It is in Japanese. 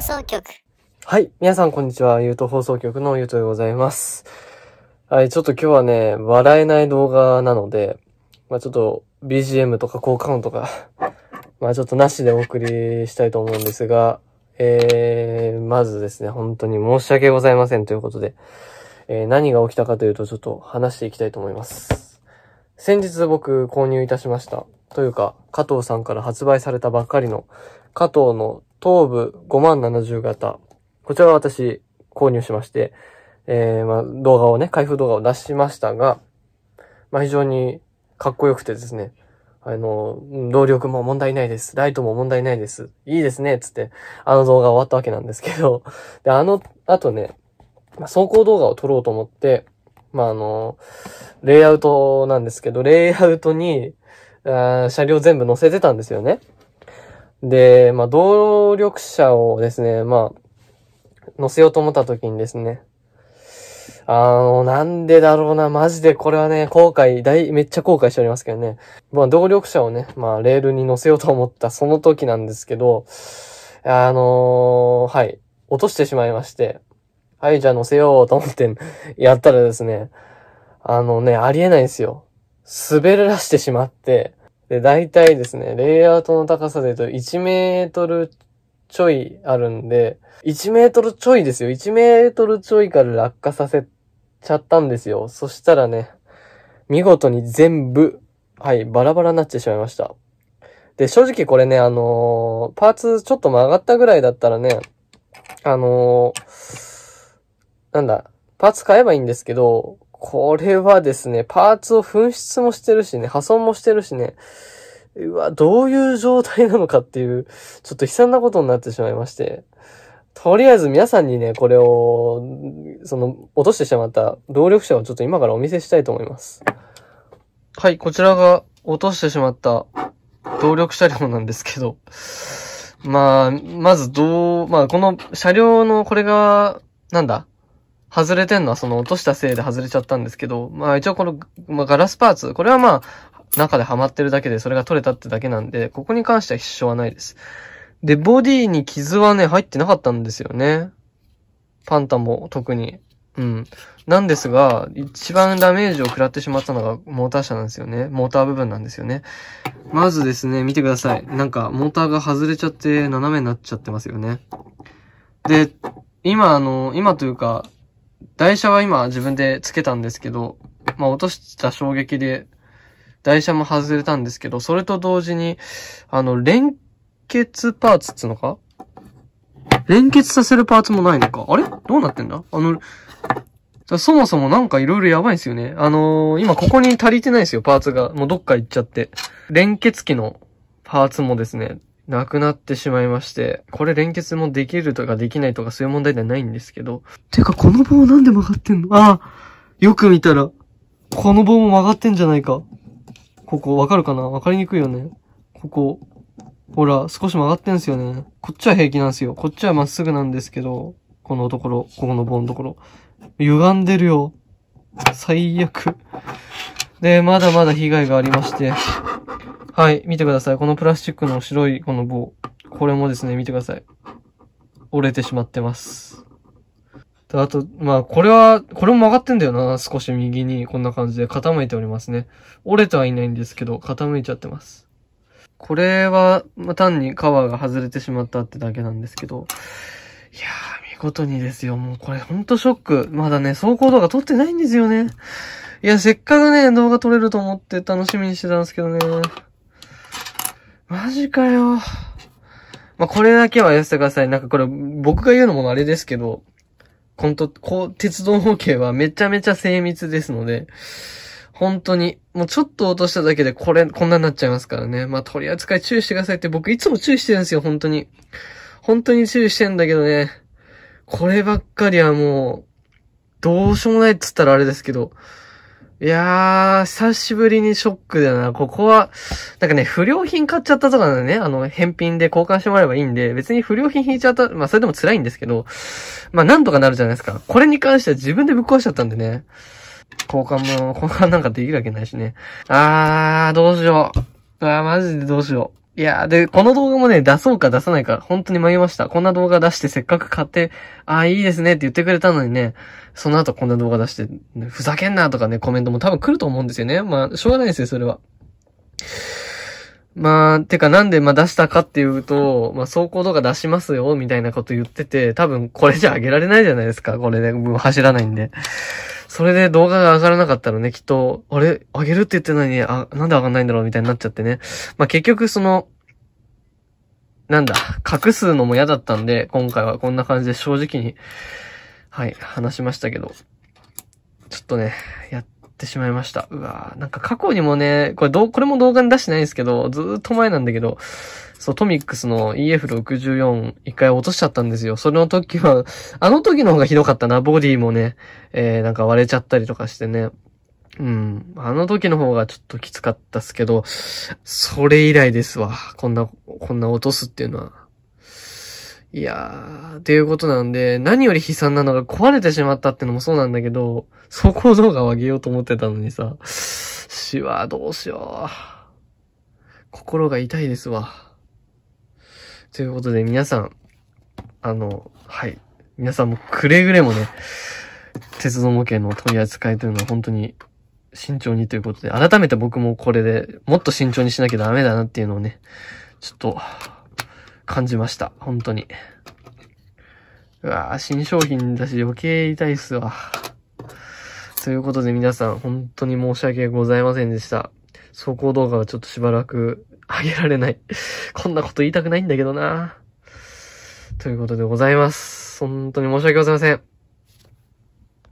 放送局。はい。皆さん、こんにちは。ゆうと放送局のゆうとでございます。はい。ちょっと今日はね、笑えない動画なので、まあちょっと BGM とか効果音とか まあちょっとなしでお送りしたいと思うんですが、えー、まずですね、本当に申し訳ございませんということで、えー、何が起きたかというと、ちょっと話していきたいと思います。先日僕購入いたしました。というか、加藤さんから発売されたばっかりの、加藤の頭部5070型。こちらは私、購入しまして、えー、まあ、動画をね、開封動画を出しましたが、まあ、非常にかっこよくてですね、あの、動力も問題ないです。ライトも問題ないです。いいですね、つって、あの動画終わったわけなんですけど、で、あの、あとね、まあ、走行動画を撮ろうと思って、まあ、あの、レイアウトなんですけど、レイアウトに、あ車両全部載せてたんですよね。で、まあ、動力車をですね、まあ、乗せようと思った時にですね、あの、なんでだろうな、マジでこれはね、後悔、大、めっちゃ後悔しておりますけどね。まあ、動力車をね、まあ、レールに乗せようと思ったその時なんですけど、あのー、はい、落としてしまいまして、はい、じゃあ乗せようと思って やったらですね、あのね、ありえないんですよ。滑らしてしまって、で、大体ですね、レイアウトの高さで言うと1メートルちょいあるんで、1メートルちょいですよ。1メートルちょいから落下させちゃったんですよ。そしたらね、見事に全部、はい、バラバラになってしまいました。で、正直これね、あのー、パーツちょっと曲がったぐらいだったらね、あのー、なんだ、パーツ買えばいいんですけど、これはですね、パーツを紛失もしてるしね、破損もしてるしね、うわ、どういう状態なのかっていう、ちょっと悲惨なことになってしまいまして。とりあえず皆さんにね、これを、その、落としてしまった動力車をちょっと今からお見せしたいと思います。はい、こちらが落としてしまった動力車両なんですけど、まあ、まずどう、まあ、この車両のこれが、なんだ外れてんのはその落としたせいで外れちゃったんですけど、まあ一応この、まあ、ガラスパーツ、これはまあ中ではまってるだけでそれが取れたってだけなんで、ここに関しては必勝はないです。で、ボディに傷はね、入ってなかったんですよね。パンタも特に。うん。なんですが、一番ダメージを食らってしまったのがモーター車なんですよね。モーター部分なんですよね。まずですね、見てください。なんか、モーターが外れちゃって斜めになっちゃってますよね。で、今あの、今というか、台車は今自分でつけたんですけど、まあ落とした衝撃で、台車も外れたんですけど、それと同時に、あの、連結パーツっつうのか連結させるパーツもないのかあれどうなってんだあの、そもそもなんか色々やばいんすよね。あのー、今ここに足りてないですよ、パーツが。もうどっか行っちゃって。連結機のパーツもですね、なくなってしまいまして、これ連結もできるとかできないとかそういう問題ではないんですけど。てか、この棒なんで曲がってんのあよく見たら、この棒も曲がってんじゃないか。ここ、わかるかなわかりにくいよね。ここ。ほら、少し曲がってんすよね。こっちは平気なんですよ。こっちはまっすぐなんですけど、このところ、ここの棒のところ。歪んでるよ。最悪。で、まだまだ被害がありまして。はい、見てください。このプラスチックの白いこの棒。これもですね、見てください。折れてしまってます。で、あと、まあ、これは、これも曲がってんだよな。少し右に、こんな感じで傾いておりますね。折れてはいないんですけど、傾いちゃってます。これは、まあ、単にカバーが外れてしまったってだけなんですけど、いやー、見事にですよ。もうこれほんとショック。まだね、走行動画撮ってないんですよね。いや、せっかくね、動画撮れると思って楽しみにしてたんですけどね。マジかよ。まあ、これだけはやせてください。なんかこれ、僕が言うのもあれですけど、ほんと、こう、鉄道模型はめちゃめちゃ精密ですので、本当に、もうちょっと落としただけでこれ、こんなになっちゃいますからね。まあ、取り扱い注意してくださいって僕いつも注意してるんですよ、本当に。本当に注意してんだけどね、こればっかりはもう、どうしようもないっつったらあれですけど、いやー、久しぶりにショックだな。ここは、なんかね、不良品買っちゃったとかなのね、あの、返品で交換してもらえばいいんで、別に不良品引いちゃった、まあそれでも辛いんですけど、まあなんとかなるじゃないですか。これに関しては自分でぶっ壊しちゃったんでね。交換も、交換なんかできるわけないしね。あー、どうしよう。あー、マジでどうしよう。いやで、この動画もね、出そうか出さないか、本当に迷いました。こんな動画出して、せっかく買って、ああ、いいですねって言ってくれたのにね、その後こんな動画出して、ふざけんなとかね、コメントも多分来ると思うんですよね。まあ、しょうがないですよ、それは。まあ、てかなんでまあ出したかっていうと、まあ走行動画出しますよ、みたいなこと言ってて、多分これじゃあげられないじゃないですか、これで、ね、もう走らないんで。それで動画が上がらなかったらね、きっと、あれ上げるって言ってないね。あ、なんで上がんないんだろうみたいになっちゃってね。まあ、結局その、なんだ、隠すのも嫌だったんで、今回はこんな感じで正直に、はい、話しましたけど。ちょっとね、やってしまいました。うわなんか過去にもね、これどう、これも動画に出してないんですけど、ずーっと前なんだけど、そう、トミックスの EF64 一回落としちゃったんですよ。その時は、あの時の方がひどかったな。ボディもね、えー、なんか割れちゃったりとかしてね。うん。あの時の方がちょっときつかったっすけど、それ以来ですわ。こんな、こんな落とすっていうのは。いやー、っていうことなんで、何より悲惨なのが壊れてしまったってのもそうなんだけど、走行動画を上げようと思ってたのにさ、しわ、どうしよう。心が痛いですわ。ということで皆さん、あの、はい。皆さんもくれぐれもね、鉄道模型の取り扱いというのは本当に慎重にということで、改めて僕もこれでもっと慎重にしなきゃダメだなっていうのをね、ちょっと感じました。本当に。うわぁ、新商品だし余計痛いっすわ。ということで皆さん、本当に申し訳ございませんでした。走行動画はちょっとしばらくあげられない。こんなこと言いたくないんだけどな。ということでございます。本当に申し訳ございません。